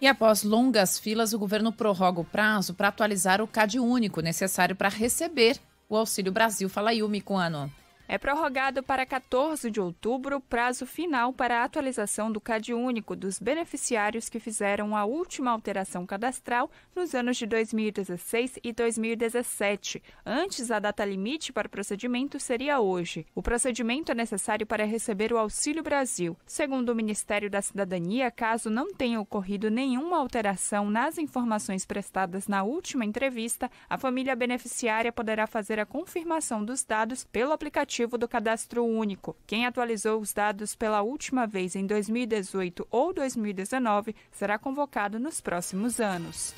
E após longas filas, o governo prorroga o prazo para atualizar o CAD único necessário para receber o Auxílio Brasil. Fala, Yumi, Coano. É prorrogado para 14 de outubro o prazo final para a atualização do CAD único dos beneficiários que fizeram a última alteração cadastral nos anos de 2016 e 2017. Antes, a data limite para o procedimento seria hoje. O procedimento é necessário para receber o Auxílio Brasil. Segundo o Ministério da Cidadania, caso não tenha ocorrido nenhuma alteração nas informações prestadas na última entrevista, a família beneficiária poderá fazer a confirmação dos dados pelo aplicativo aplicativo do Cadastro Único. Quem atualizou os dados pela última vez em 2018 ou 2019 será convocado nos próximos anos.